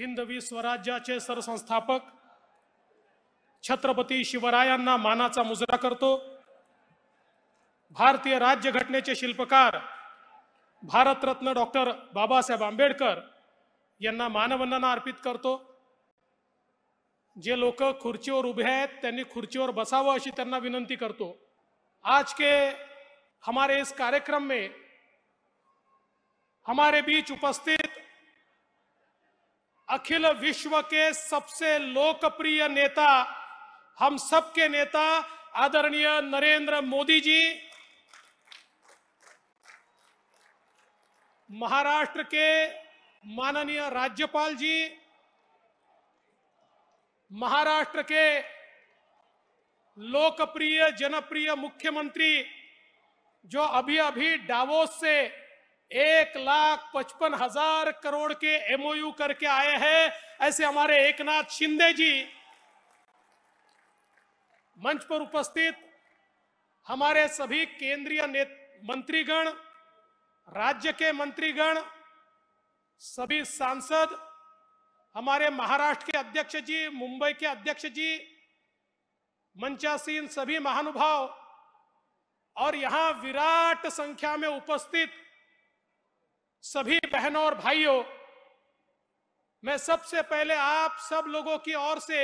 हिंदवी स्वराज्याचे सरसंस्थापक छत्रपती शिवरायांना मानाचा मुजरा करतो भारतीय राज्य घटने के शिल्पकार भारतरत्न डॉक्टर बाबासाहेब आंबेडकर यांना मानवंदना अर्पित करतो जे लोग खुर्चीवर उभे हैं खुर्ची खुर्चीवर बसावं विनंती करतो आज के हमारे इस कार्यक्रम में हमारे बीच उपस्थित अखिल विश्व के सबसे लोकप्रिय नेता हम सबके नेता आदरणीय नरेंद्र मोदी जी महाराष्ट्र के माननीय राज्यपाल जी महाराष्ट्र के लोकप्रिय जनप्रिय मुख्यमंत्री जो अभी अभी डावोस से एक लाख पचपन हजार करोड़ के एमओयू करके आए हैं ऐसे हमारे एकनाथ शिंदे जी मंच पर उपस्थित हमारे सभी केंद्रीय मंत्रीगण राज्य के मंत्रीगण सभी सांसद हमारे महाराष्ट्र के अध्यक्ष जी मुंबई के अध्यक्ष जी मंचासीन सभी महानुभाव और यहां विराट संख्या में उपस्थित सभी बहनों और भाइयों मैं सबसे पहले आप सब लोगों की ओर से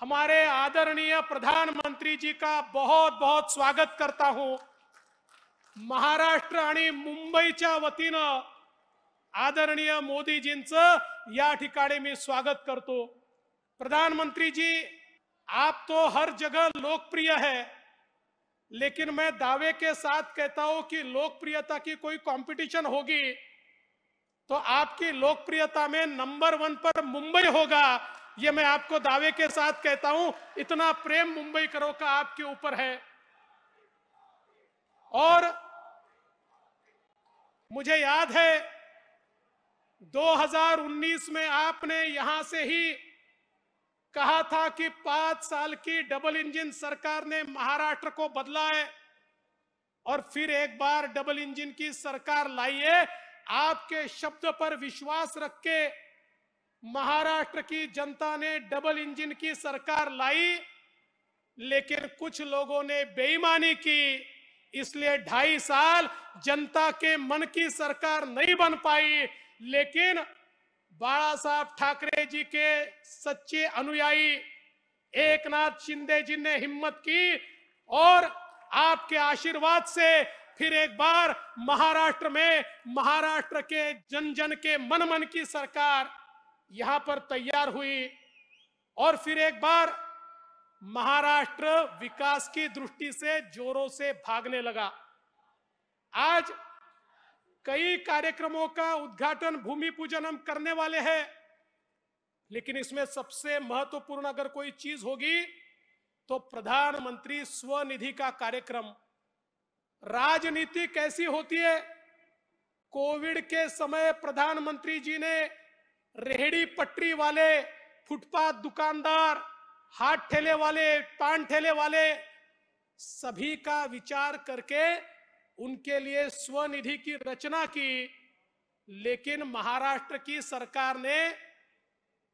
हमारे आदरणीय प्रधानमंत्री जी का बहुत बहुत स्वागत करता हूं महाराष्ट्र आणि मुंबईच्या वती आदरणीय मोदी या ठिकाणी मी स्वागत करतो प्रधानमंत्री जी आप तो हर जगह लोकप्रिय है लेकिन मैं दावे के साथ कहता हूं कि लोकप्रियता की कोई कंपटीशन होगी तो आपकी लोकप्रियता में नंबर वन पर मुंबई होगा ये मैं आपको दावे के साथ कहता हूं इतना प्रेम मुंबई करो का आपके ऊपर है और मुझे याद है 2019 में आपने यहां से ही कहा था कि पांच साल की डबल इंजन सरकार ने महाराष्ट्र को बदला है और फिर एक बार डबल इंजन की सरकार लाई है आपके शब्द पर विश्वास रख के महाराष्ट्र की जनता ने डबल इंजन की सरकार लाई लेकिन कुछ लोगों ने बेईमानी की इसलिए ढाई साल जनता के मन की सरकार नहीं बन पाई लेकिन बाला साहब ठाकरे जी के सच्चे अनुयायी एकनाथ शिंदे जी ने हिम्मत की और आपके आशीर्वाद से फिर एक बार महाराष्ट्र में महाराष्ट्र के जन जन के मन मन की सरकार यहां पर तैयार हुई और फिर एक बार महाराष्ट्र विकास की दृष्टि से जोरों से भागने लगा आज कई कार्यक्रमों का उद्घाटन भूमि पूजन हम करने वाले हैं लेकिन इसमें सबसे महत्वपूर्ण अगर कोई चीज होगी तो प्रधानमंत्री स्वनिधि का कार्यक्रम राजनीति कैसी होती है कोविड के समय प्रधानमंत्री जी ने रेहड़ी पटरी वाले फुटपाथ दुकानदार हाथ ठेले वाले पान ठेले वाले सभी का विचार करके उनके लिए स्वनिधि की रचना की लेकिन महाराष्ट्र की सरकार ने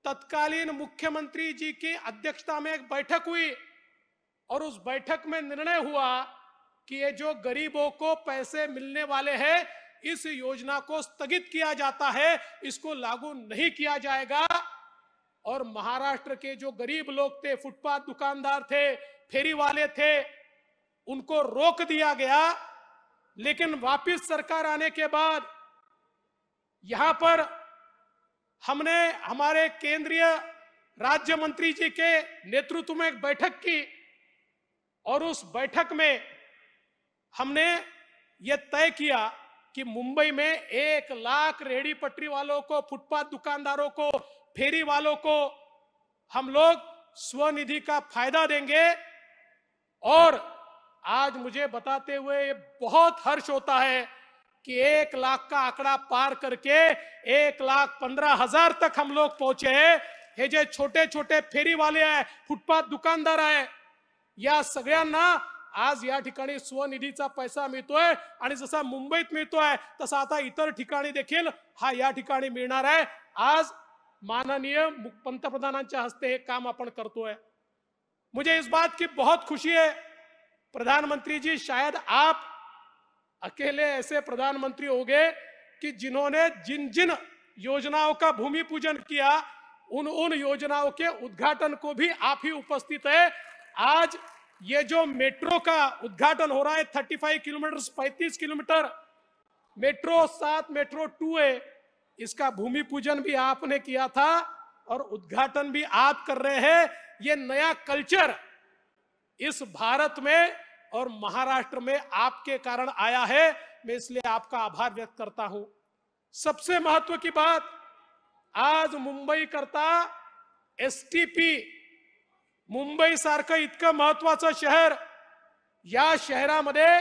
तत्कालीन मुख्यमंत्री जी की अध्यक्षता में एक बैठक हुई और उस बैठक में निर्णय हुआ कि ये जो गरीबों को पैसे मिलने वाले हैं इस योजना को स्थगित किया जाता है इसको लागू नहीं किया जाएगा और महाराष्ट्र के जो गरीब लोग थे फुटपाथ दुकानदार थे फेरी वाले थे उनको रोक दिया गया लेकिन वापस सरकार आने के बाद यहां पर हमने हमारे केंद्रीय राज्य मंत्री जी के नेतृत्व में एक बैठक की और उस बैठक में हमने ये तय किया कि मुंबई में एक लाख रेहड़ी पटरी वालों को फुटपाथ दुकानदारों को फेरी वालों को हम लोग स्वनिधि का फायदा देंगे और आज मुझे बताते हुए बहुत हर्ष होता है कि एक लाख का आंकड़ा पार करके एक लाख पंद्रह हजार तक हम लोग पहुंचे हैं हे जे छोटे छोटे फेरी वाले है फुटपाथ दुकानदार है या सगळ्यांना आज या ठिकाणी पैसा मिलत है जसा मुंबईत मिलत है तसा आता इतर ठिकाणी देखी हा यठिका मिलना है आज माननीय पंतप्रधा हस्ते काम अपन करते मुझे इस बात की बहुत खुशी है प्रधानमंत्री जी शायद आप अकेले ऐसे प्रधानमंत्री गए कि जिन्होंने जिन जिन योजनाओं का भूमि पूजन किया उन उन योजनाओं के उद्घाटन को भी आप ही उपस्थित है आज ये जो मेट्रो का उद्घाटन हो रहा है 35 किलोमीटर पैंतीस किलोमीटर मेट्रो सात मेट्रो टू है इसका भूमि पूजन भी आपने किया था और उद्घाटन भी आप कर रहे हैं ये नया कल्चर इस भारत में और महाराष्ट्र में आपके कारण आया है मैं इसलिए आपका आभार व्यक्त करता हूं सबसे महत्व की बात आज मुंबई करता एसटीपी मुंबई सारख इतक महत्वाचं शहर या शहरामध्ये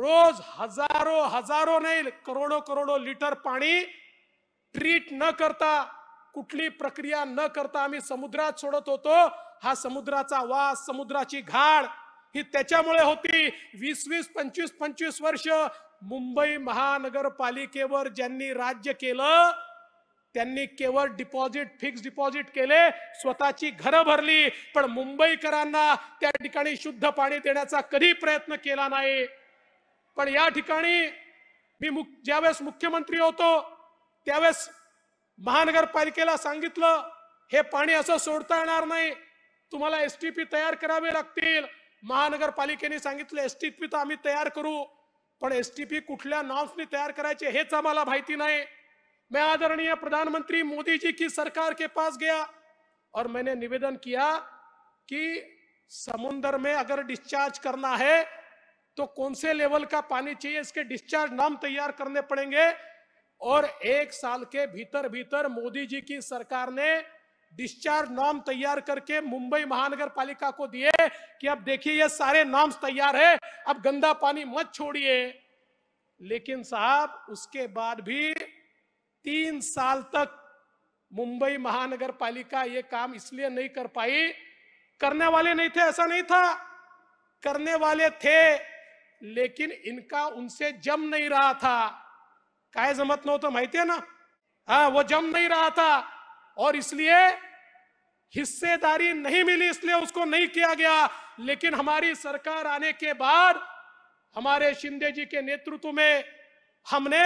रोज हजारो हजारों नहीं करोडो करोडो लीटर पानी ट्रीट न करता कुठली प्रक्रिया न करता आम्ही समुद्रात सोडत हा समुद्रा वास समुद्रा घाड़ ही त्याच्यामुळे होती वीस वीस पंचवीस पंचवीस वर्ष मुंबई महानगरपालिकेवर ज्यांनी राज्य केलं त्यांनी केवळ डिपॉझिट फिक्स डिपॉझिट केले स्वतःची घरं भरली पण मुंबईकरांना त्या ठिकाणी शुद्ध पाणी देण्याचा कधी प्रयत्न केला नाही पण या ठिकाणी मी मुख ज्यावेळेस मुख्यमंत्री होतो त्यावेळेस महानगरपालिकेला सांगितलं हे पाणी असं सोडता येणार नाही तुम्हाला एस टी पी तयार करावे लागतील महानगर पालिके संगित एस टी पी तो आम्ही तैयार करू पस टी पी कुछ नॉर्म्सनी तयार करायचे हेच आम्हाला माहिती नहीं मैं आदरणीय प्रधानमंत्री मोदी जी की सरकार के पास गया और मैंने निवेदन किया कि समुन्द्र में अगर डिस्चार्ज करना है तो कौन से लेवल का पानी चाहिए इसके डिस्चार्ज नाम तैयार करने पड़ेंगे और एक साल के भीतर भीतर मोदी जी की सरकार ने डिस्चार्ज नॉर्म तैयार करके मुंबई महानगर पालिका को दिए कि अब देखिए ये सारे नॉर्म्स तैयार है अब गंदा पानी मत छोड़िए लेकिन साहब उसके बाद भी तीन साल तक मुंबई महानगर पालिका ये काम इसलिए नहीं कर पाई करने वाले नहीं थे ऐसा नहीं था करने वाले थे लेकिन इनका उनसे जम नहीं रहा था काय जमत नव्हतं तो माहितीये ना हाँ वो जम नहीं रहा था और इसलिए हिस्सेदारी नहीं मिली इसलिए उसको नहीं किया गया लेकिन हमारी सरकार आने के बाद हमारे शिंदे जी के नेतृत्व में हमने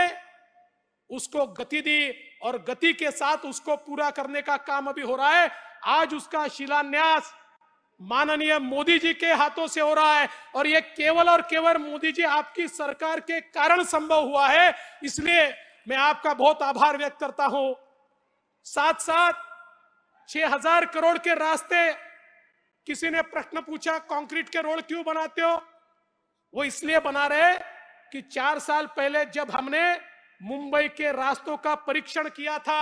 उसको गति दी और गति के साथ उसको पूरा करने का काम अभी हो रहा है आज उसका शिलान्यास माननीय मोदी जी के हाथों से हो रहा है और यह केवल और केवल मोदी जी आपकी सरकार के कारण संभव हुआ है इसलिए मैं आपका बहुत आभार व्यक्त करता हूं साथ साथ 6000 करोड़ के रास्ते किसी ने प्रश्न पूछा कंक्रीट के रोड क्यों बनाते हो वो इसलिए बना रहे कि चार साल पहले जब हमने मुंबई के रास्तों का परीक्षण किया था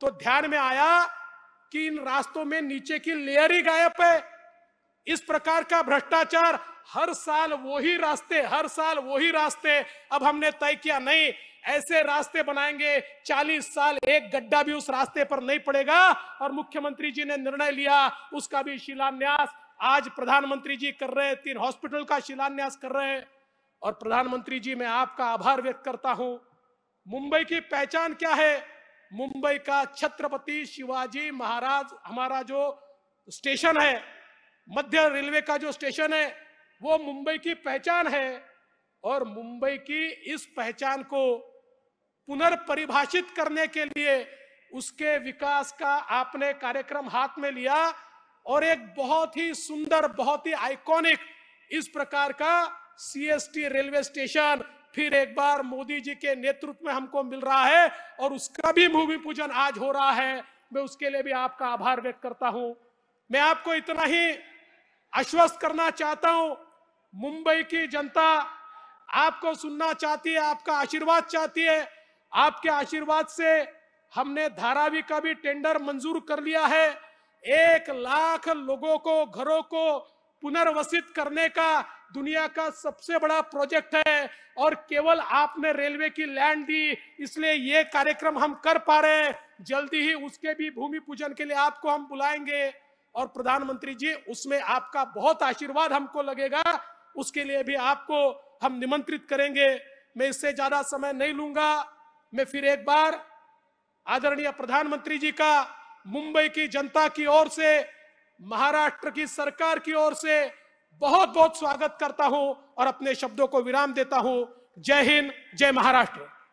तो ध्यान में आया कि इन रास्तों में नीचे की लेयर ही गायब है इस प्रकार का भ्रष्टाचार हर साल वही रास्ते हर साल वही रास्ते अब हमने तय किया नहीं ऐसे रास्ते बनाएंगे 40 साल एक गड्ढा भी उस रास्ते पर नहीं पड़ेगा और मुख्यमंत्री जी ने निर्णय लिया उसका भी शिलान्यास आज प्रधानमंत्री जी कर रहे हैं तीन हॉस्पिटल का शिलान्यास कर रहे हैं और प्रधानमंत्री जी मैं आपका आभार व्यक्त करता हूं मुंबई की पहचान क्या है मुंबई का छत्रपति शिवाजी महाराज हमारा जो स्टेशन है मध्य रेलवे का जो स्टेशन है वो मुंबई की पहचान है और मुंबई की इस पहचान को पुनर्परिभाषित करने के लिए उसके विकास का आपने कार्यक्रम हाथ में लिया और एक बहुत ही सुंदर बहुत ही आइकॉनिक इस प्रकार का सीएसटी रेलवे स्टेशन फिर एक बार मोदी जी के नेतृत्व में हमको मिल रहा है और उसका भी भूमि पूजन आज हो रहा है मैं उसके लिए भी आपका आभार व्यक्त करता हूं मैं आपको इतना ही आश्वस्त करना चाहता हूं मुंबई की जनता आपको सुनना चाहती है आपका आशीर्वाद चाहती है आपके आशीर्वाद से हमने धारावी का भी टेंडर मंजूर कर लिया है एक लाख लोगों को घरों को पुनर्वसित करने का दुनिया का सबसे बड़ा प्रोजेक्ट है और केवल आपने रेलवे की लैंड दी इसलिए ये कार्यक्रम हम कर पा रहे हैं जल्दी ही उसके भी भूमि पूजन के लिए आपको हम बुलाएंगे और प्रधानमंत्री जी उसमें आपका बहुत आशीर्वाद हमको लगेगा उसके लिए भी आपको हम निमंत्रित करेंगे मैं इससे ज्यादा समय नहीं लूंगा मैं फिर एक बार आदरणीय प्रधानमंत्री जी का मुंबई की जनता की ओर से महाराष्ट्र की सरकार की ओर से बहुत बहुत स्वागत करता हूं और अपने शब्दों को विराम देता हूं जय हिंद जय महाराष्ट्र